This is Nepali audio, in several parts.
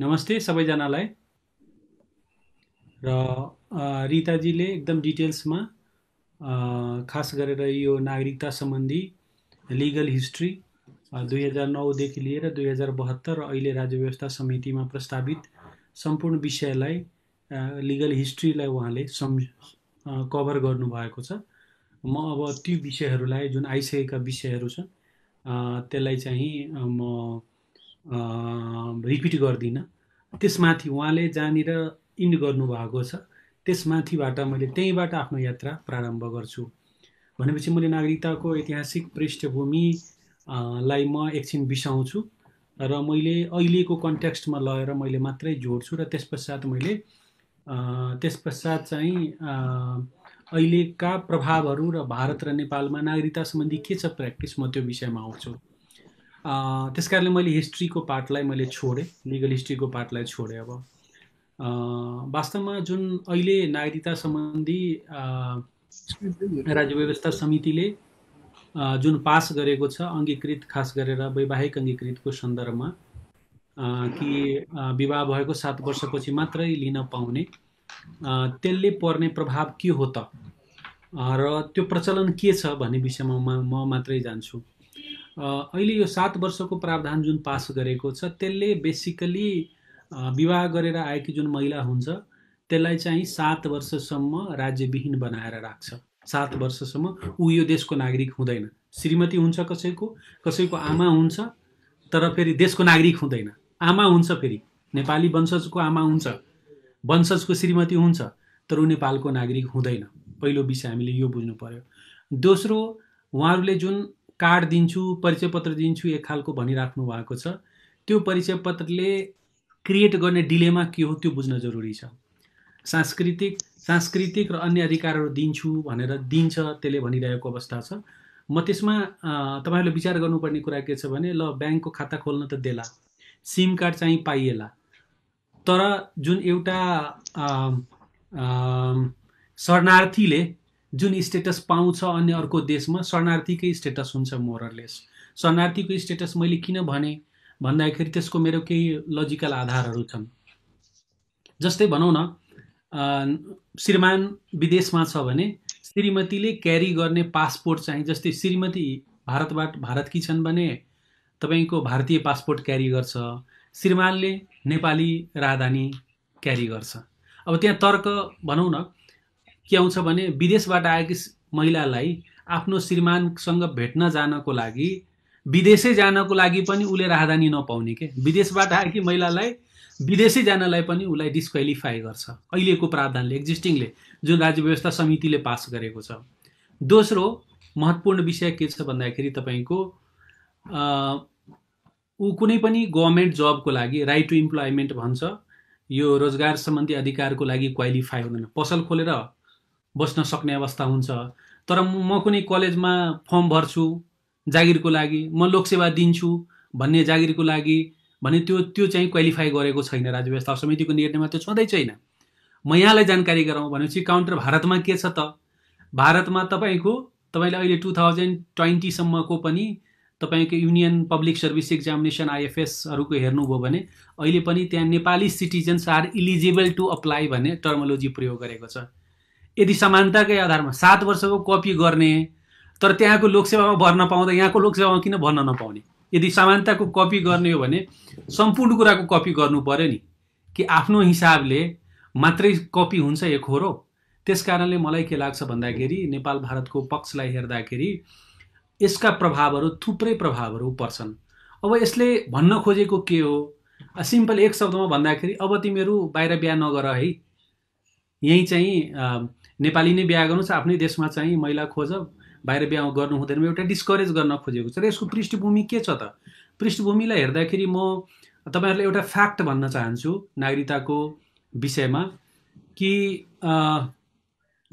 नमस्ते सबैजनालाई र रिताजीले एकदम डिटेल्समा खास गरेर यो नागरिकता सम्बन्धी लिगल हिस्ट्री दुई हजार नौदेखि लिएर दुई हजार बहत्तर र अहिले राज्य व्यवस्था समितिमा प्रस्तावित सम्पूर्ण विषयलाई लिगल हिस्ट्रीलाई उहाँले सम् कभर गर्नुभएको छ म अब ती विषयहरूलाई जुन आइसकेका विषयहरू छन् त्यसलाई चाहिँ म रिपिट गर्दिनँ त्यसमाथि उहाँले जहाँनिर इन्ड गर्नुभएको छ त्यसमाथिबाट मैले त्यहीँबाट आफ्नो यात्रा प्रारम्भ गर्छु भनेपछि मैले नागरिकताको ऐतिहासिक पृष्ठभूमि लाई म एकछिन बिसाउँछु र मैले अहिलेको कन्ट्याक्स्टमा लगेर मैले मात्रै जोड्छु र त्यस पश्चात मैले त्यस पश्चात चाहिँ अहिलेका प्रभावहरू र भारत र नेपालमा नागरिकता सम्बन्धी के छ प्र्याक्टिस म त्यो विषयमा आउँछु त्यस कारणले मैले हिस्ट्रीको पार्टलाई मैले छोडेँ लिगल हिस्ट्रीको पार्टलाई छोडेँ अब वास्तवमा जुन अहिले नागरिकता सम्बन्धी राज्य व्यवस्था समितिले जुन पास गरेको छ अङ्गीकृत खास गरेर वैवाहिक अङ्गीकृतको सन्दर्भमा कि विवाह भएको सात वर्षपछि मात्रै लिन पाउने त्यसले पर्ने प्रभाव के हो त र त्यो प्रचलन के छ भन्ने विषयमा म मात्रै जान्छु अहिले यो सात वर्षको प्रावधान जुन पास गरेको छ त्यसले बेसिकली विवाह गरेर आएकी जुन महिला हुन्छ त्यसलाई चाहिँ सात वर्षसम्म राज्यविहीन बनाएर राख्छ सात वर्षसम्म ऊ यो देशको नागरिक हुँदैन श्रीमती हुन्छ कसैको कसैको आमा हुन्छ तर फेरि देशको नागरिक हुँदैन आमा हुन्छ फेरि नेपाली वंशजको आमा हुन्छ वंशजको श्रीमती हुन्छ तर ऊ नेपालको नागरिक हुँदैन पहिलो विषय हामीले यो बुझ्नु पर्यो दोस्रो उहाँहरूले जुन कार्ड दिन्छु परिचय पत्र दिन्छु एक खालको भनिराख्नु भएको छ त्यो परिचय पत्रले क्रिएट गर्ने डिलेमा के हो त्यो बुझ्न जरुरी छ सांस्कृतिक सांस्कृतिक र अन्य अधिकारहरू दिन्छु भनेर दिन्छ त्यसले भनिरहेको अवस्था छ म त्यसमा तपाईँहरूले विचार गर्नुपर्ने कुरा के छ भने ल ब्याङ्कको खाता खोल्न त देला सिम कार्ड चाहिँ पाइएला तर जुन एउटा शरणार्थीले जुन स्टेटस पाउँछ अन्य अर्को देशमा शरणार्थीकै स्टेटस हुन्छ मोरलेस शरणार्थीको स्टेटस मैले किन भने भन्दाखेरि त्यसको मेरो केही लजिकल आधारहरू छन् जस्तै भनौँ न श्रीमान विदेशमा छ भने श्रीमतीले क्यारी गर्ने पासपोर्ट चाहिँ जस्तै श्रीमती भारतबाट भारतकी छन् भने तपाईँको भारतीय पासपोर्ट क्यारी गर्छ श्रीमानले नेपाली राजधानी क्यारी गर्छ अब त्यहाँ तर्क भनौँ न के आउँछ भने विदेशबाट आएकी महिलालाई आफ्नो श्रीमानसँग भेट्न जानको लागि विदेशै जानको लागि पनि उसले राहदानी नपाउने के विदेशबाट आएकी महिलालाई विदेशै जानलाई पनि उसलाई डिस्क्वालिफाई गर्छ अहिलेको प्रावधानले एक्जिस्टिङले जुन राज्य व्यवस्था समितिले पास गरेको छ दोस्रो महत्त्वपूर्ण विषय के छ भन्दाखेरि तपाईँको ऊ कुनै पनि गभर्मेन्ट जबको लागि राइट टु इम्प्लोइमेन्ट भन्छ यो रोजगार सम्बन्धी अधिकारको लागि क्वालिफाई हुँदैन पसल खोलेर बस्न सक्ने अवस्था हुन्छ तर म कुनै कलेजमा फर्म भर्छु जागिरको लागि म लोकसेवा दिन्छु भन्ने जागिरको लागि भने त्यो त्यो चाहिँ क्वालिफाई गरेको छैन राज्य व्यवस्था समितिको निर्णयमा त्यो छँदै छैन म यहाँलाई जानकारी गराउँ भनेपछि काउन्टर भारतमा के छ त भारतमा तपाईँको तपाईँले अहिले टु थाउजन्ड ट्वेन्टीसम्मको पनि तपाईँको युनियन पब्लिक सर्भिस एक्जामिनेसन आइएफएसहरूको हेर्नुभयो भने अहिले पनि त्यहाँ Nepali citizens are eligible to apply भन्ने टर्मोलोजी प्रयोग गरेको छ यदि समानताकै आधारमा सात वर्षको कपी गर्ने तर त्यहाँको लोकसेवामा भर्न पाउँदा यहाँको लोकसेवामा किन भर्न नपाउने यदि समानताको कपी गर्ने हो भने सम्पूर्ण कुराको कपी गर्नु पऱ्यो नि कि आफ्नो हिसाबले मात्रै कपी हुन्छ एक हो त्यस कारणले मलाई के लाग्छ भन्दाखेरि नेपाल भारतको पक्षलाई हेर्दाखेरि यसका प्रभावहरू थुप्रै प्रभावहरू पर्छन् अब यसले भन्न खोजेको के हो सिम्पल एक शब्दमा भन्दाखेरि अब तिमीहरू बाहिर बिहा नगर है यहीँ चाहिँ नेपाली नै बिहा गर्नुहोस् आफ्नै देशमा चाहिँ महिला खोज बाहिर बिहा गर्नु हुँदैन एउटा डिस्करेज गर्न खोजेको छ र यसको पृष्ठभूमि के छ त पृष्ठभूमिलाई हेर्दाखेरि म तपाईँहरूलाई एउटा फ्याक्ट भन्न चाहन्छु नागरिकताको विषयमा कि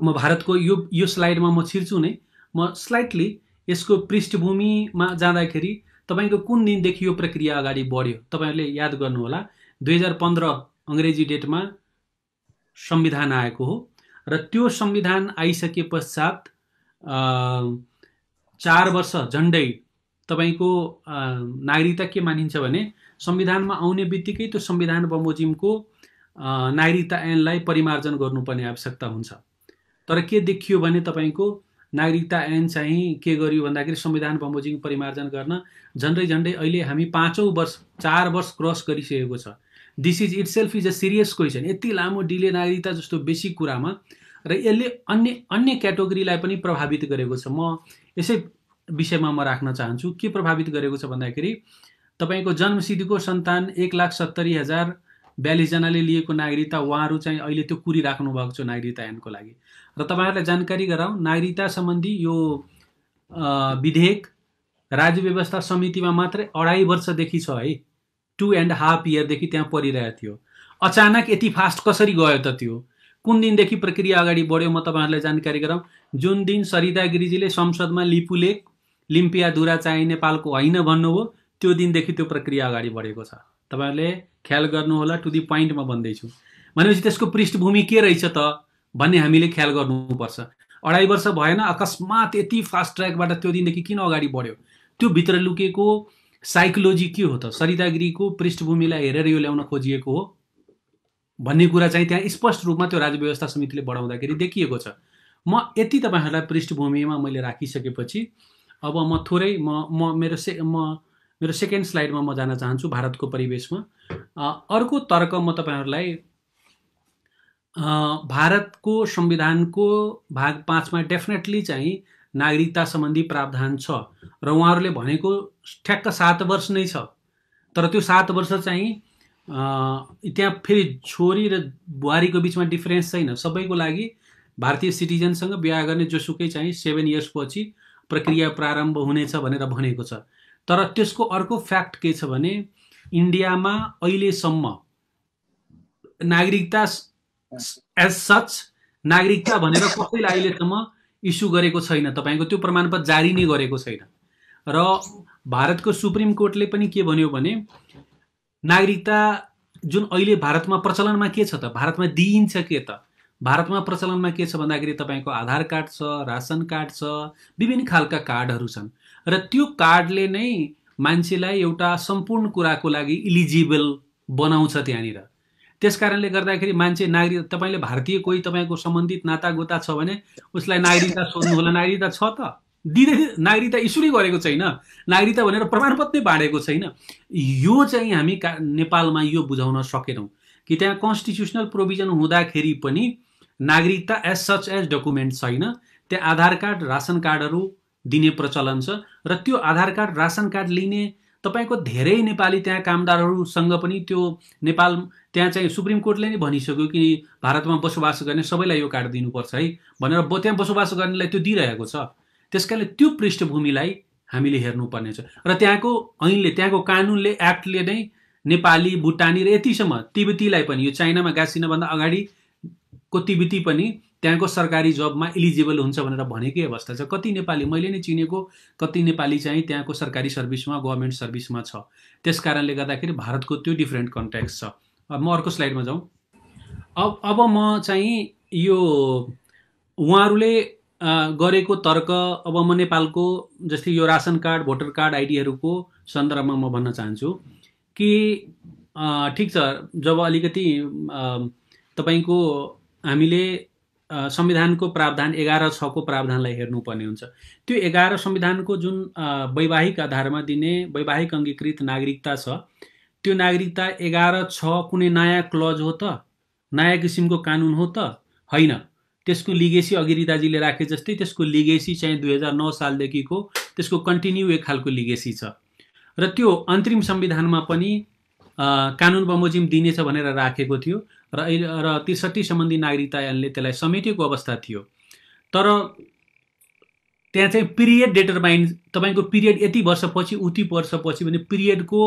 म भारतको यो यो स्लाइडमा म छिर्छु नै म स्लाइटली यसको पृष्ठभूमिमा जाँदाखेरि तपाईँको कुन दिनदेखि यो प्रक्रिया अगाडि बढ्यो तपाईँहरूले याद गर्नुहोला दुई हजार पन्ध्र अङ्ग्रेजी डेटमा संविधान आएको हो र त्यो संविधान आइसके पश्चात चार वर्ष झन्डै तपाईँको नागरिकता के मानिन्छ भने संविधानमा आउने बित्तिकै त्यो संविधान बमोजिमको नागरिकता ऐनलाई परिमार्जन गर्नुपर्ने आवश्यकता हुन्छ तर के देखियो भने तपाईँको नागरिकता ऐन चाहिँ के गर्यो भन्दाखेरि संविधान बमोजिम परिमार्जन गर्न झन्डै झन्डै अहिले हामी पाँचौँ वर्ष चार वर्ष क्रस गरिसकेको छ this is itself is a serious question यति लामो डिले नागरिकता जस्तो बेसिक कुरामा र यसले अन्य अन्य क्याटेगोरीलाई पनि प्रभावित गरेको छ म यसै विषयमा म राख्न चाहन्छु के प्रभावित गरेको छ भन्दाखेरि तपाईँको जन्मसिद्धिको सन्तान एक लाख सत्तरी हजार बयालिसजनाले लिएको नागरिकता उहाँहरू चाहिँ अहिले त्यो कुरिराख्नु राख्नु भएको छ नागरिकता ऐनको लागि र तपाईँहरूलाई जानकारी गराउँ नागरिकता सम्बन्धी यो विधेयक राज्य व्यवस्था समितिमा मात्रै अढाई वर्षदेखि छ है टु एन्ड हाफ इयरदेखि त्यहाँ परिरहेको थियो अचानक यति फास्ट कसरी गयो त त्यो कुन दिनदेखि प्रक्रिया अगाडि बढ्यो म तपाईँहरूलाई जानकारी गराउँ जुन दिन सरिता गिरिजीले संसदमा लिपुले लिम्पिया दुरा चाहिँ नेपालको होइन भन्नुभयो त्यो दिनदेखि त्यो प्रक्रिया अगाडि बढेको छ तपाईँहरूले ख्याल गर्नुहोला टु दि पोइन्ट म भन्दैछु भनेपछि त्यसको पृष्ठभूमि के रहेछ त भन्ने हामीले ख्याल गर्नुपर्छ अढाई वर्ष भएन अकस्मात यति फास्ट ट्र्याकबाट त्यो दिनदेखि किन अगाडि बढ्यो त्यो भित्र लुकेको साइकोलोजी के हो त सरितागिरीको पृष्ठभूमिलाई हेरेर यो ल्याउन खोजिएको हो भन्ने कुरा चाहिँ त्यहाँ स्पष्ट रूपमा त्यो राज्य व्यवस्था समितिले बढाउँदाखेरि देखिएको छ म यति तपाईँहरूलाई पृष्ठभूमिमा मैले राखिसकेपछि अब म थोरै म म मेरो से म मेरो सेकेन्ड स्लाइडमा म जान चाहन्छु भारतको परिवेशमा अर्को तर्क म तपाईँहरूलाई भारतको संविधानको भाग पाँचमा डेफिनेटली चाहिँ नागरिकता सम्बन्धी प्रावधान छ र उहाँहरूले भनेको ठ्याक्क सात वर्ष नै छ तर त्यो सात वर्ष चाहिँ त्यहाँ फेरि छोरी र बुहारीको बिचमा डिफ्रेन्स छैन सबैको लागि भारतीय सिटिजनसँग बिहा गर्ने जोसुकै चाहिँ सेभेन इयर्स पछि प्रक्रिया प्रारम्भ हुनेछ भनेर भनेको छ तर त्यसको अर्को फ्याक्ट के छ भने इन्डियामा अहिलेसम्म नागरिकता एज सच नागरिकता भनेर कसैलाई अहिलेसम्म इस्यु गरेको छैन तपाईँको त्यो प्रमाणपत्र जारी नै गरेको छैन र भारतको सुप्रिम कोर्टले पनि के भन्यो भने नागरिकता जुन अहिले भारतमा प्रचलनमा के छ त भारतमा दिइन्छ के त भारतमा प्रचलनमा के छ भन्दाखेरि तपाईँको आधार कार्ड छ रासन कार्ड छ विभिन्न खालका कार्डहरू छन् र त्यो कार्डले नै मान्छेलाई एउटा सम्पूर्ण कुराको लागि इलिजिबल बनाउँछ त्यहाँनिर त्यस कारणले गर्दाखेरि मान्छे नागरिक तपाईँले भारतीय कोही तपाईँको सम्बन्धित नातागोता छ भने उसलाई नागरिकता सोध्नु होला नागरिकता छ त दिँदै नागरिकता इस्यु नै गरेको छैन नागरिकता भनेर प्रमाणपत्र नै बाँडेको छैन यो चाहिँ हामी का नेपालमा यो बुझाउन सकेनौँ कि त्यहाँ कन्स्टिट्युसनल प्रोभिजन हुँदाखेरि पनि नागरिकता एज सच एज डकुमेन्ट छैन त्यहाँ आधार कार्ड रासन कार्डहरू दिने प्रचलन छ र त्यो आधार कार्ड रासन कार्ड लिने तपाईँको धेरै नेपाली त्यहाँ कामदारहरूसँग पनि त्यो नेपाल त्यहाँ चाहिँ सुप्रिम कोर्टले नै भनिसक्यो कि भारतमा बसोबास गर्ने सबैलाई यो कार्ड दिनुपर्छ है भनेर ब त्यहाँ बसोबास गर्नेलाई त्यो दिइरहेको छ त्यस त्यो पृष्ठभूमिलाई हामीले हेर्नुपर्ने छ र त्यहाँको ऐनले त्यहाँको कानुनले एक्टले नै नेपाली भुटानी र यतिसम्म तिब्बतीलाई पनि यो चाइनामा गाँसिनभन्दा अगाडिको तिब्बती पनि त्यहाँको सरकारी जबमा इलिजिबल हुन्छ भनेर भनेकै अवस्था छ कति नेपाली मैले नै चिनेको कति नेपाली चाहिँ त्यहाँको सरकारी सर्भिसमा गभर्मेन्ट सर्भिसमा छ त्यस कारणले गर्दाखेरि भारतको त्यो डिफ्रेन्ट कन्ट्याक्स छ अब म अर्को स्लाइडमा जाउँ अब अब म चाहिँ यो उहाँहरूले गरेको तर्क अब म नेपालको जस्तै यो रासन कार्ड भोटर कार्ड आइडीहरूको सन्दर्भमा म भन्न चाहन्छु कि ठिक छ जब अलिकति तपाईँको हामीले संविधानको प्रावधान एघार छको प्रावधानलाई हेर्नुपर्ने हुन्छ त्यो एघार संविधानको जुन वैवाहिक आधारमा दिने वैवाहिक अङ्गीकृत नागरिकता छ त्यो नागरिकता एघार छ कुनै नयाँ क्लज हो त नयाँ किसिमको कानुन हो त होइन त्यसको लिगेसी अघि दाजीले राखे जस्तै त्यसको लिगेसी चाहिँ दुई हजार नौ सालदेखिको त्यसको कन्टिन्यू एक खालको लिगेसी छ र त्यो अन्तरिम संविधानमा पनि कानुन बमोजिम दिनेछ भनेर राखेको थियो र अहिले र त्रिसठी सम्बन्धी नागरिकता ऐनले त्यसलाई समेटेको अवस्था थियो तर त्यहाँ चाहिँ पिरियड डेटरमाइन तपाईँको पिरियड यति वर्षपछि उति वर्षपछि भने पिरियडको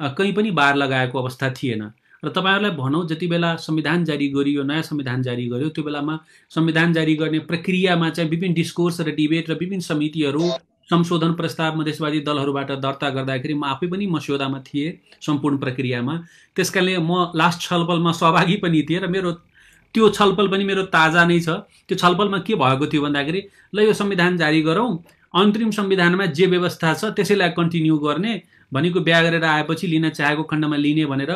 कहीँ पनि बार लगाएको अवस्था थिएन र तपाईँहरूलाई भनौँ जति बेला संविधान जारी गरियो नयाँ संविधान जारी गर्यो त्यो बेलामा संविधान जारी गर्ने प्रक्रियामा चाहिँ विभिन्न डिस्कोर्स र डिबेट र विभिन्न समितिहरू संशोधन प्रस्ताव मधेसवादी दलहरूबाट दर्ता गर्दाखेरि म आफै पनि मस्यौदामा थिएँ सम्पूर्ण प्रक्रियामा त्यस कारणले म लास्ट छलफलमा सहभागी पनि थिएँ र मेरो त्यो छलफल पनि मेरो ताजा नै छ त्यो छलफलमा के भएको थियो भन्दाखेरि ल यो संविधान जारी गरौँ अन्तरिम संविधानमा जे व्यवस्था छ त्यसैलाई कन्टिन्यू गर्ने भनेको बिहा गरेर आएपछि लिन चाहेको खण्डमा लिने भनेर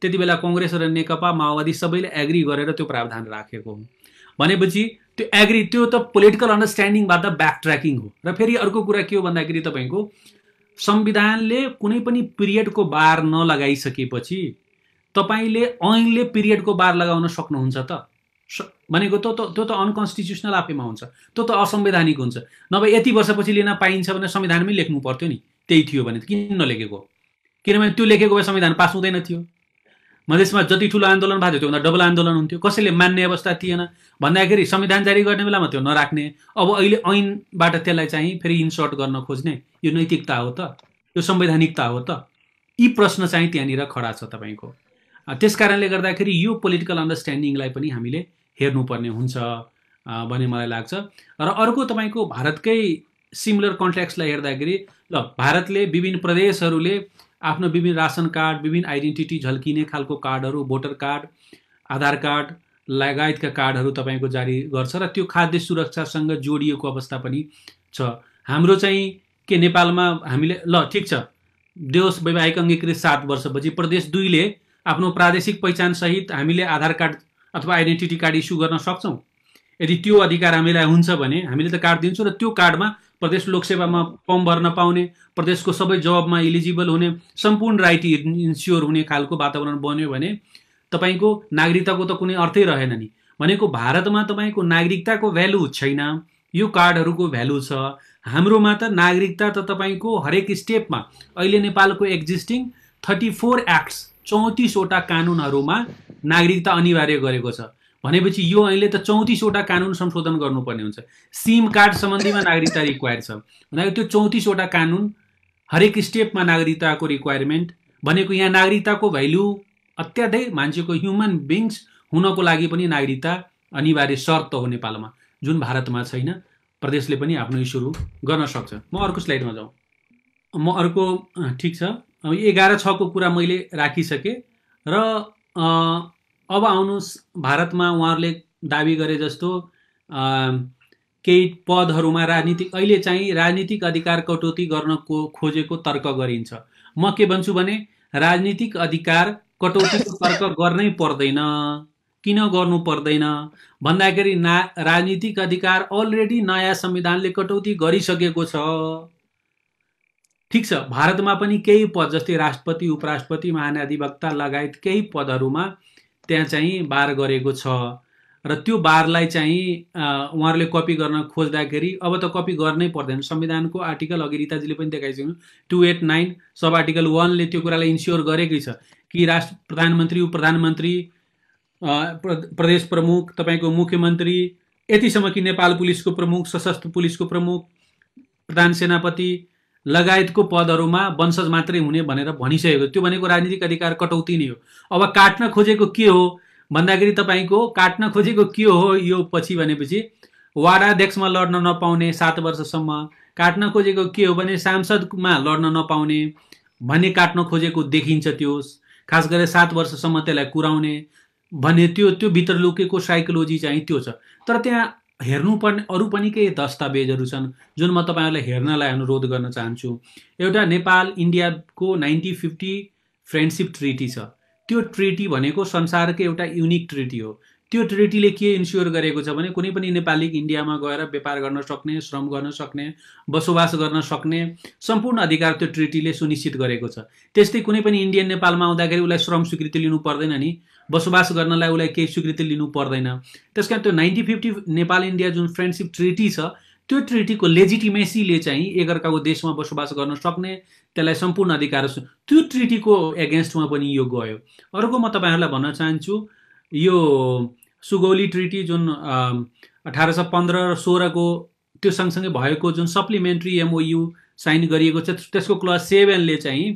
त्यति बेला कङ्ग्रेस र नेकपा माओवादी सबैले एग्री गरेर त्यो प्रावधान राखेको हो भनेपछि त्यो एग्री त्यो त पोलिटिकल अन्डरस्ट्यान्डिङबाट ब्याक ट्र्याकिङ हो र फेरि अर्को कुरा के हो भन्दाखेरि तपाईँको संविधानले कुनै पनि पिरियडको बार नलगाइसकेपछि तपाईँले ऐनले पिरियडको बार लगाउन सक्नुहुन्छ त भनेको त्यो त त्यो त अनकन्स्टिट्युसनल आफैमा हुन्छ त्यो त असंवैधानिक हुन्छ नभए यति वर्षपछि लिन पाइन्छ भने संविधानमै लेख्नु पर्थ्यो नि त्यही थियो भने किन नलेखेको किनभने त्यो लेखेको भए संविधान पास हुँदैन थियो मधेसमा जति ठुलो आन्दोलन भएको थियो त्योभन्दा डबल आन्दोलन हुन्थ्यो कसैले मान्ने अवस्था थिएन भन्दाखेरि संविधान जारी गर्ने बेलामा त्यो नराख्ने अब अहिले ऐनबाट त्यसलाई चाहिँ फेरि इन्सर्ट गर्न खोज्ने यो नैतिकता हो त यो संवैधानिकता हो त यी प्रश्न चाहिँ त्यहाँनिर खडा छ तपाईँको त्यस कारणले गर्दाखेरि यो पोलिटिकल अन्डरस्ट्यान्डिङलाई पनि हामीले हेर्नुपर्ने हुन्छ भन्ने मलाई लाग्छ र अर्को तपाईँको भारतकै सिमिलर कन्ट्याक्सलाई हेर्दाखेरि ल भारतले विभिन्न प्रदेशहरूले आफ्नो विभिन्न रासन कार्ड विभिन्न आइडेन्टिटी झल्किने खालको कार्डहरू भोटर कार्ड आधार कार्ड लगायतका कार्डहरू तपाईँको जारी गर्छ र त्यो खाद्य सुरक्षासँग जोडिएको अवस्था पनि छ हाम्रो चाहिँ के नेपालमा हामीले ल ठिक छ देश वैवाहिक अङ्गीकृत सात वर्षपछि प्रदेश दुईले आफ्नो प्रादेशिक पहिचानसहित हामीले आधार कार्ड अथवा आइडेन्टिटी कार्ड इस्यु गर्न सक्छौँ यदि त्यो अधिकार हामीलाई हुन्छ भने हामीले त कार्ड दिन्छौँ र त्यो कार्डमा प्रदेश लोकसेवामा फर्म भर्न पाउने प्रदेशको सबै जबमा इलिजिबल हुने सम्पूर्ण राइट इन्स्योर हुने खालको वातावरण बन्यो भने तपाईँको नागरिकताको त कुनै अर्थै रहेन नि भनेको भारतमा तपाईँको नागरिकताको भ्यालु छैन यो कार्डहरूको भ्यालु छ हाम्रोमा त नागरिकता त तपाईँको हरेक स्टेपमा अहिले नेपालको एक्जिस्टिङ थर्टी फोर एक्ट्स चौतिसवटा कानुनहरूमा नागरिकता अनिवार्य गरेको छ भनेपछि यो अहिले त चौतिसवटा कानुन संशोधन गर्नुपर्ने हुन्छ सिम कार्ड सम्बन्धीमा नागरिकता रिक्वायर छ भन्दाखेरि त्यो चौतिसवटा कानुन हरेक स्टेपमा नागरिकताको रिक्वायरमेन्ट भनेको यहाँ नागरिकताको भेल्यु अत्याधै मान्छेको ह्युमन बिङ्स हुनको लागि पनि नागरिकता अनिवार्य शर्त हो नेपालमा जुन भारतमा छैन प्रदेशले पनि आफ्नो इस्युहरू गर्न सक्छ म अर्को स्लाइडमा जाउँ म अर्को ठिक छ अब एघार छको कुरा मैले राखिसकेँ र अब आउनुहोस् भारतमा उहाँहरूले दावी गरे जस्तो केही पदहरूमा राजनीतिक अहिले चाहिँ राजनीतिक अधिकार कटौती गर्नको खोजेको तर्क गरिन्छ म के भन्छु भने राजनीतिक अधिकार कटौतीको तर्क गर्नै पर्दैन किन गर्नु पर्दैन भन्दाखेरि ना राजनीतिक अधिकार अलरेडी नयाँ संविधानले कटौती गरिसकेको छ ठिक छ भारतमा पनि केही पद जस्तै राष्ट्रपति उपराष्ट्रपति महानाधिवक्ता लगायत केही पदहरूमा त्यहाँ चाहिँ बार गरेको छ र त्यो बारलाई चाहिँ उहाँहरूले कपी गर्न खोज्दाखेरि अब त कपी गर्नै पर्दैन संविधानको आर्टिकल अघि रिताजीले पनि देखाइसक्नु two eight nine sub article वानले त्यो कुरालाई इन्स्योर गरेकै छ कि राष्ट्र प्रधानमन्त्री उप प्रधानमन्त्री प्रदेश प्रमुख तपाईँको मुख्यमन्त्री यतिसम्म कि नेपाल पुलिसको प्रमुख सशस्त्र पुलिसको प्रमुख प्रधान सेनापति लगायतको पदहरूमा वंशज मात्रै हुने भनेर भनिसकेको त्यो भनेको राजनीतिक अधिकार कटौती नै हो अब काट्न खोजेको के हो भन्दाखेरि तपाईँको काट्न खोजेको के हो यो पछि भनेपछि वाडाध्यक्षमा लड्न नपाउने सात वर्षसम्म काट्न खोजेको के हो भने सांसदमा लड्न नपाउने भन्ने काट्न खोजेको देखिन्छ त्यो खास गरेर सात वर्षसम्म त्यसलाई कुराउने भन्ने त्यो त्यो भित्र लुकेको साइकोलोजी चाहिँ त्यो छ तर त्यहाँ हेर्नुपर्ने अरू पनि केही दस्तावेजहरू छन् जुन म तपाईँहरूलाई हेर्नलाई अनुरोध गर्न चाहन्छु एउटा नेपाल इन्डियाको नाइन्टिन फिफ्टी फ्रेन्डसिप ट्रिटी छ त्यो ट्रिटी भनेको संसारकै एउटा युनिक ट्रिटी हो त्यो ट्रिटीले के इन्स्योर गरेको छ भने कुनै पनि नेपाली इन्डियामा गएर व्यापार गर्न सक्ने श्रम गर्न सक्ने बसोबास गर्न सक्ने सम्पूर्ण अधिकार त्यो ट्रिटीले सुनिश्चित गरेको छ त्यस्तै कुनै पनि इन्डियन नेपालमा आउँदाखेरि उसलाई श्रम स्वीकृति लिनु पर्दैन नि बसोबास गर्नलाई उसलाई केही स्वीकृति लिनु पर्दैन त्यस कारण त्यो नाइन्टिन फिफ्टी नेपाल इन्डिया जुन फ्रेन्डसिप ट्रिटी छ त्यो ट्रिटीको लेजिटिमेसीले चाहिँ एकअर्काको देशमा बसोबास गर्न सक्ने त्यसलाई सम्पूर्ण अधिकार त्यो ट्रिटीको एगेन्स्टमा पनि यो गयो अर्को म तपाईँहरूलाई भन्न चाहन्छु यो सुगौली ट्रिटी जुन अठार सय पन्ध्र र सोह्रको त्यो सँगसँगै भएको जुन सप्लिमेन्ट्री एमओयु साइन गरिएको छ त्यसको क्लज सेभेनले चाहिँ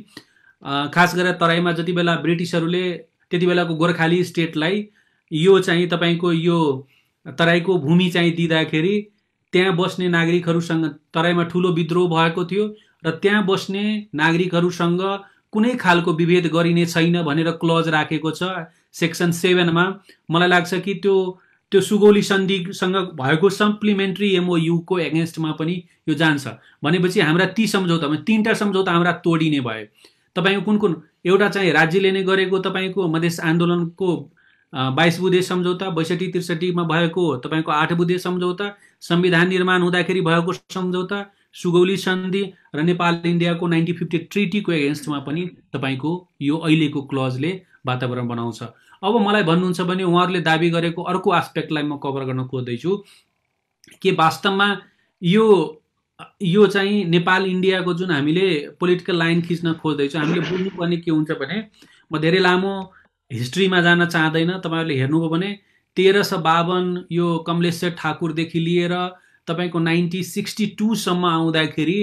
खास गरेर तराईमा जति बेला ब्रिटिसहरूले त्यति बेलाको गोर्खाली स्टेटलाई यो चाहिँ तपाईँको यो तराईको भूमि चाहिँ दिँदाखेरि त्यहाँ बस्ने नागरिकहरूसँग तराईमा ठुलो विद्रोह भएको थियो र त्यहाँ बस्ने नागरिकहरूसँग कुनै खालको विभेद गरिने छैन भनेर क्लज राखेको छ सेक्सन सेभेनमा मलाई लाग्छ कि त्यो त्यो सुगौली सन्धिसँग भएको सम्प्लिमेन्ट्री एमओयुको एगेन्स्टमा पनि यो जान्छ भनेपछि हाम्रा ती सम्झौतामा तिनवटा सम्झौता हाम्रा तोडिने भयो तपाईँको कुन कुन एउटा चाहिँ राज्यले नै गरेको तपाईँको मधेस आन्दोलनको बाइस बुधे सम्झौता बैसठी त्रिसठीमा भएको तपाईँको आठ बुधे सम्झौता संविधान निर्माण हुँदाखेरि भएको सम्झौता सुगौली सन्धि र नेपाल इन्डियाको नाइन्टिन फिफ्टी ट्रिटीको एगेन्स्टमा पनि तपाईँको यो अहिलेको क्लजले वातावरण बनाउँछ अब मलाई भन्नुहुन्छ भने उहाँहरूले दावी गरेको अर्को आस्पेक्टलाई म कभर गर्न खोज्दैछु के वास्तवमा यो यो चाहिँ नेपाल इन्डियाको जुन हामीले पोलिटिकल लाइन खिच्न खोज्दैछौँ हामीले बुझ्नुपर्ने के हुन्छ भने म धेरै लामो हिस्ट्रीमा जान चाहँदैन तपाईँहरूले हेर्नुभयो भने तेह्र सय बावन यो कमलेश्वर ठाकुरदेखि लिएर तपाईँको नाइन्टिन सिक्सटी टूसम्म आउँदाखेरि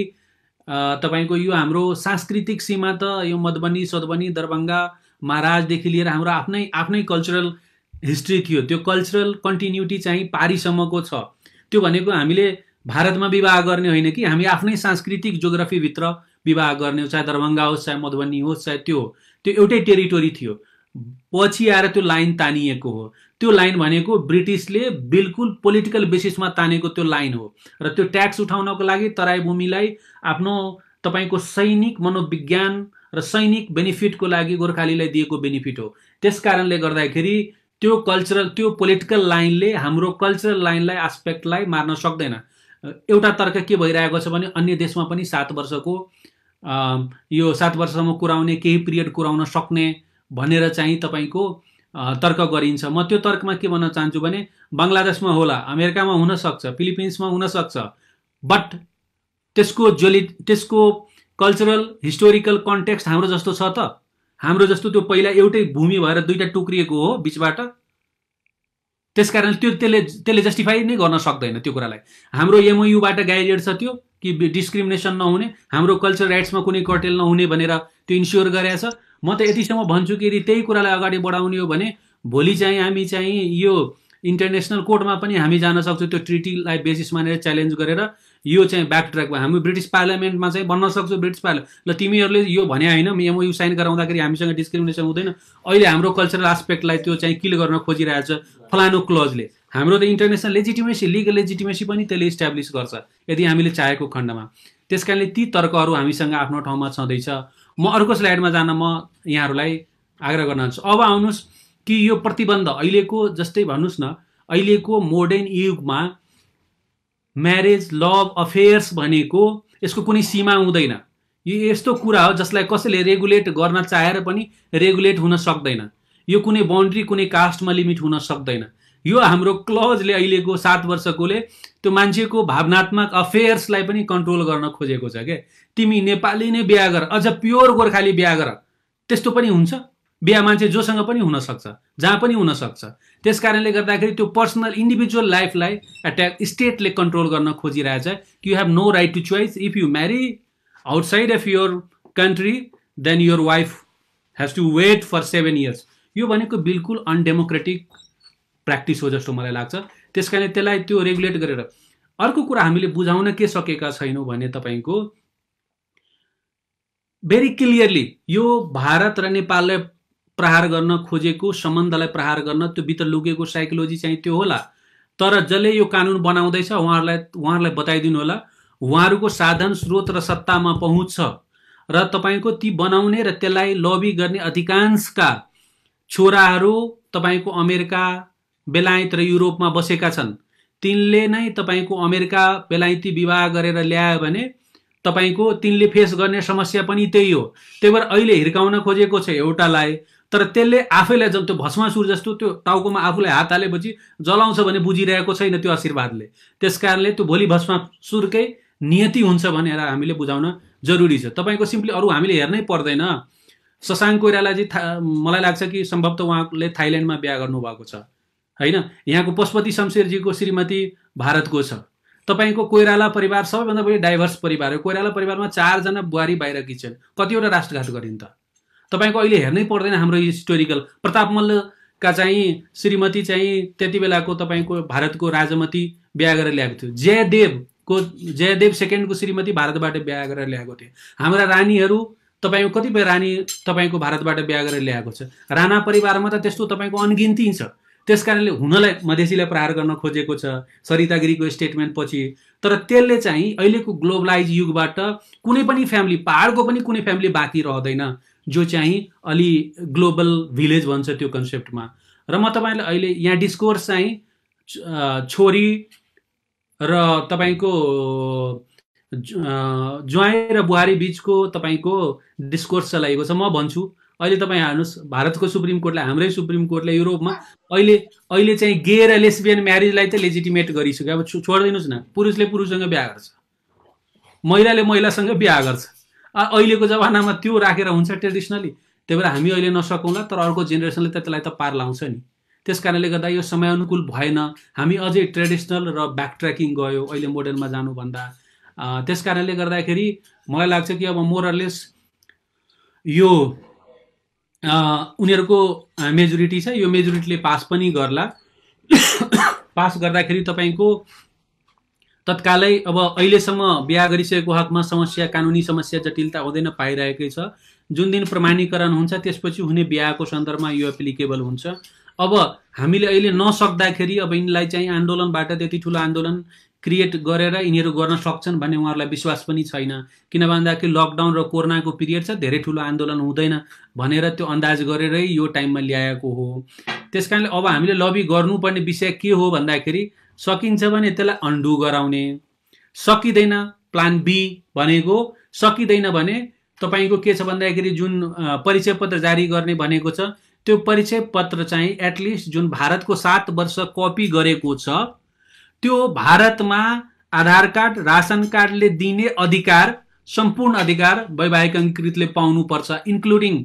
तपाईँको यो हाम्रो सांस्कृतिक सीमा त यो मधुबनी सधुबनी दरभङ्गा महाराजदेखि लिएर हाम्रो आफ्नै आफ्नै कल्चरल हिस्ट्री थियो त्यो कल्चरल कन्टिन्युटी चाहिँ पारिसम्मको छ त्यो भनेको हामीले भारतमा विवाह गर्ने होइन कि हामी आफ्नै सांस्कृतिक जोग्राफीभित्र विवाह गर्ने चाहे दरभङ्गा होस् चाहे मधुबनी होस् चाहे त्यो त्यो एउटै टेरिटोरी थियो पछि आएर त्यो लाइन तानिएको हो त्यो लाइन भनेको ब्रिटिसले बिल्कुल पोलिटिकल बेसिसमा तानेको त्यो लाइन हो र त्यो ट्याक्स उठाउनको लागि तराई भूमिलाई आफ्नो तपाईँको सैनिक मनोविज्ञान र सैनिक बेनिफिटको लागि गोर्खालीलाई दिएको बेनिफिट हो त्यस कारणले गर्दाखेरि त्यो कल्चरल त्यो पोलिटिकल लाइनले हाम्रो कल्चरल लाइनलाई आस्पेक्टलाई मार्न सक्दैन एउटा तर्क के भइरहेको छ भने अन्य देशमा पनि सात वर्षको यो सात वर्षसम्म कुराउने केही पिरियड कुराउन सक्ने भनेर चाहिँ तपाईँको तर्क गरिन्छ म त्यो तर्कमा के भन्न चाहन्छु भने बङ्गलादेशमा होला अमेरिकामा हुनसक्छ फिलिपिन्समा हुनसक्छ बट त्यसको जोलि त्यसको कल्चरल हिस्टोरिकल कन्टेक्स्ट हाम्रो जस्तो छ त हाम्रो जस्तो त्यो पहिला एउटै भूमि भएर दुईवटा टुक्रिएको हो बिचबाट त्यसकारण त्यो त्यसले त्यसले जस्टिफाई नै गर्न सक्दैन त्यो कुरालाई हाम्रो एमओयुबाट गाइडेड छ त्यो कि डिस्क्रिमिनेसन नहुने हाम्रो कल्चर राइट्समा कुनै कटेल नहुने भनेर त्यो इन्स्योर गरेछ म त यतिसम्म भन्छु कि यदि त्यही कुरालाई अगाडि बढाउने हो भने भोलि चाहिँ हामी चाहिँ यो इन्टरनेसनल कोर्टमा पनि हामी जान सक्छौँ त्यो ट्रिटीलाई बेसिस मानेर च्यालेन्ज गरेर यो चाहिँ ब्याक ट्र्याकमा हामी ब्रिटिस पार्लियामेन्टमा चाहिँ भन्न सक्छौँ ब्रिटिस पार्लियामेन्ट ल तिमीहरूले यो भने होइन एमओयु साइन गराउँदाखेरि हामीसँग डिस्क्रिमिनेसन हुँदैन अहिले हाम्रो कल्चरल आस्पेक्टलाई त्यो चाहिँ किल गर्न खोजिरहेछ फलानु क्लजले हाम्रो त इन्टरनेसनल लेजिटिमेसी लिगल लेजिटिमेसी पनि त्यसले इस्टाब्लिस गर्छ यदि हामीले चाहेको खण्डमा त्यस कारणले ती तर्कहरू हामीसँग आफ्नो ठाउँमा छँदैछ म अर्को स्लाइडमा जान म यहाँहरूलाई आग्रह गर्न चाहन्छु अब आउनुहोस् कि यो प्रतिबन्ध अहिलेको जस्तै भन्नुहोस् न अहिलेको मोडर्न युगमा म्यारेज लभ अफेयर्स भनेको यसको कुनै सीमा हुँदैन यो यस्तो कुरा हो जसलाई कसैले रेगुलेट गर्न चाहेर पनि रेगुलेट हुन सक्दैन यो कुनै बान्ड्री कुनै कास्टमा लिमिट हुन सक्दैन यो हाम्रो क्लजले अहिलेको सात वर्षकोले त्यो मान्छेको भावनात्मक अफेयर्सलाई पनि कन्ट्रोल गर्न खोजेको छ क्या तिमी नेपाली नै ने बिहा गर अझ प्योर गोर्खाली बिहा गर त्यस्तो पनि हुन्छ बिहा मान्छे जोसँग पनि हुनसक्छ जहाँ पनि हुनसक्छ त्यस कारणले गर्दाखेरि त्यो पर्सनल इन्डिभिजुअल लाइफलाई एट्याक स्टेटले कन्ट्रोल गर्न खोजिरहेछ कि you have no right to choice if you marry outside of your country then your wife has to wait for seven years यो भनेको बिल्कुल अनडेमोक्रेटिक प्र्याक्टिस हो जस्तो मलाई लाग्छ त्यस कारणले त्यसलाई त्यो रेगुलेट गरेर अर्को कुरा हामीले बुझाउन के सकेका छैनौँ भने तपाईँको भेरी क्लियरली यो भारत र नेपाललाई प्रहार गर्न खोजेको सम्बन्धलाई प्रहार गर्न त्यो भित्र लुकेको साइकोलोजी चाहिँ त्यो होला तर जसले यो कानुन बनाउँदैछ उहाँहरूलाई उहाँहरूलाई बताइदिनु होला उहाँहरूको साधन स्रोत र सत्तामा पहुँच छ र तपाईँको ती बनाउने र त्यसलाई लबी गर्ने अधिकांशका छोराहरू तपाईँको अमेरिका बेलायत र युरोपमा बसेका छन् तिनले नै तपाईँको अमेरिका बेलायती विवाह गरेर ल्यायो भने तपाईँको तिनले फेस गर्ने समस्या पनि त्यही हो त्यही भएर अहिले हिर्काउन खोजेको छ एउटालाई तर त्यसले आफैलाई जब त्यो भस्मासुर जस्तो त्यो टाउकोमा आफूलाई हात हालेपछि जलाउँछ भने बुझिरहेको छैन त्यो आशीर्वादले त्यस कारणले त्यो भोलि भस्मासुरकै नियति हुन्छ भनेर हामीले बुझाउन जरुरी छ तपाईँको सिम्पली अरू हामीले हेर्नै पर्दैन शशाङ्क कोइरालाजी था मलाई लाग्छ कि सम्भवतः उहाँले थाइल्यान्डमा बिहा गर्नुभएको छ होइन यहाँको पशुपति शमशेरजीको श्रीमती भारतको छ तपाईँको कोइराला परिवार सबैभन्दा बढी डाइभर्स परिवार हो कोइराला परिवारमा चारजना बुहारी बाहिर छन् कतिवटा राष्ट्रघात गरिन् त तपाईँको अहिले हेर्नै पर्दैन हाम्रो हिस्टोरिकल प्रताप मल्लका चाहिँ श्रीमती चाहिँ त्यति बेलाको तपाईँको भारतको राजमती बिहा गरेर ल्याएको थियो जयदेवको जयदेव सेकेन्डको श्रीमती भारतबाट बिहा गरेर ल्याएको थियो हाम्रा रानीहरू तपाईँको कतिपय रानी तपाईँको भारतबाट बिहा गरेर ल्याएको छ राणा परिवारमा त त्यस्तो तपाईँको अनगिन्ती छ त्यस कारणले हुनलाई मधेसीलाई प्रहार गर्न खोजेको छ सरिता गिरीको स्टेटमेन्ट पछि तर त्यसले चाहिँ अहिलेको ग्लोबलाइज युगबाट कुनै पनि फ्यामिली पाहाडको पनि कुनै फ्यामिली बाँकी रहँदैन जो चाहिँ अलि ग्लोबल भिलेज भन्छ त्यो कन्सेप्टमा र म तपाईँलाई अहिले यहाँ डिस्कोर्स चाहिँ छोरी र तपाईँको ज्वाइँ र बुहारी बिचको तपाईँको डिस्कोर्स चलाइएको छ म भन्छु अहिले तपाईँ हेर्नुहोस् भारतको सुप्रिम कोर्टले हाम्रै सुप्रिम कोर्टले युरोपमा अहिले अहिले चाहिँ गे र लेस्बियन म्यारिजलाई चाहिँ लेजिटिमेट गरिसक्यो अब छोडिदिनुहोस् न पुरुषले पुरुषसँग बिहा गर्छ महिलाले महिलासँग बिहा गर्छ अहिलेको जमानामा त्यो राखेर हुन्छ ट्रेडिसनली त्यही भएर हामी अहिले नसकौँला तर अर्को जेनेरेसनले त त्यसलाई त पार लाउँछ नि त्यस कारणले गर्दा यो समयअनुकूल भएन हामी अझै ट्रेडिसनल र ब्याक ट्रेकिङ गयो अहिले मोडर्नमा जानुभन्दा त्यस कारणले गर्दाखेरि मलाई लाग्छ कि अब मोरलेस यो उनीहरूको मेजोरिटी छ यो मेजोरिटीले पास पनि गर्ला पास गर्दाखेरि तपाईँको तत्कालै अब अहिलेसम्म बिहा गरिसकेको हकमा समस्या कानुनी समस्या जटिलता हुँदैन पाइरहेकै छ जुन दिन प्रमाणीकरण हुन्छ त्यसपछि हुने बिहाको सन्दर्भमा यो एप्लिकेबल हुन्छ अब हामीले अहिले नसक्दाखेरि अब यिनलाई चाहिँ आन्दोलनबाट त्यति ठुलो आन्दोलन क्रिएट गरेर यिनीहरू गर्न सक्छन् भन्ने उहाँहरूलाई विश्वास पनि छैन किन भन्दाखेरि लकडाउन र कोरोनाको पिरियड छ धेरै ठुलो आन्दोलन हुँदैन भनेर त्यो अन्दाज गरेरै यो टाइममा ल्याएको हो त्यस कारणले अब हामीले लबी गर्नुपर्ने विषय के हो भन्दाखेरि सकिन्छ भने त्यसलाई अन्डु गराउने सकिँदैन प्लान बी भनेको सकिँदैन भने तपाईँको के छ भन्दाखेरि जुन परिचय पत्र जारी गर्ने भनेको छ त्यो परिचय पत्र चाहिँ एटलिस्ट जुन भारतको सात वर्ष कपी गरेको छ त्यो भारतमा आधार कार्ड रासन कार्डले दिने अधिकार सम्पूर्ण अधिकार वैवाहिक अङ्कृतले पाउनुपर्छ इन्क्लुडिङ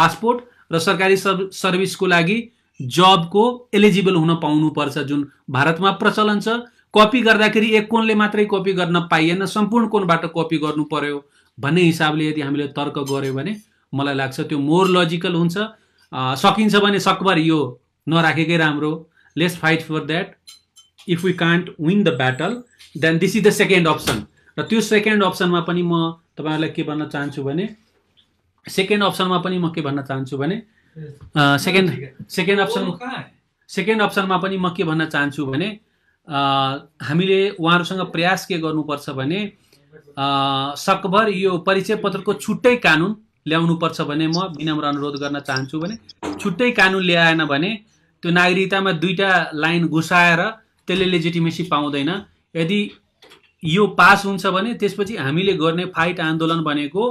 पासपोर्ट र सरकारी सर्भिसको लागि जबको एलिजिबल हुन पाउनुपर्छ जुन भारतमा प्रचलन छ कपी गर्दाखेरि एक कोणले मात्रै कपी गर्न पाइएन सम्पूर्ण कोणबाट कपी गर्नु पर्यो भन्ने हिसाबले यदि हामीले तर्क गऱ्यो भने मलाई लाग्छ त्यो मोर लजिकल हुन्छ सकिन्छ भने सकभर यो नराखेकै राम्रो let's fight for that if you can't win the battle then this is the second option र त्यो सेकेन्ड अप्सनमा पनि म तपाईँहरूलाई के भन्न चाहन्छु भने सेकेन्ड अप्सनमा पनि म के भन्न चाहन्छु भने सेकेन्ड सेकेन्ड अप्सन सेकेन्ड अप्सनमा पनि म के भन्न चाहन्छु भने हामीले उहाँहरूसँग प्रयास के गर्नुपर्छ भने सकभर यो परिचय पत्रको छुट्टै कानुन ल्याउनुपर्छ भने म विनम्र अनुरोध गर्न चाहन्छु भने छुट्टै कानुन ल्याएन भने त्यो नागरिकतामा दुईवटा लाइन घुसाएर त्यसले लेजिटिमेसी पाउँदैन यदि यो पास हुन्छ भने त्यसपछि हामीले गर्ने फाइट आन्दोलन भनेको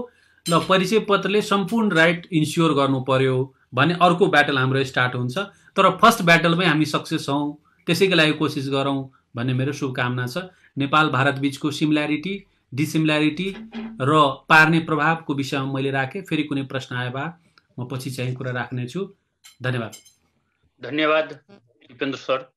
ल परिचय पत्रले सम्पूर्ण राइट इन्स्योर गर्नु पर्यो भने अर्को ब्याटल हाम्रो स्टार्ट हुन्छ तर फर्स्ट ब्याटलमै हामी सक्सेस हौँ त्यसैको लागि कोसिस गरौँ भन्ने मेरो शुभकामना छ नेपाल भारत बिचको सिमिल्यारिटी डिसिमिल्यारिटी र पार्ने प्रभावको विषयमा मैले राखेँ फेरि कुनै प्रश्न आए भए म पछि चाहिँ कुरा राख्नेछु धन्यवाद धन्यवाद दिपेन्द्र सर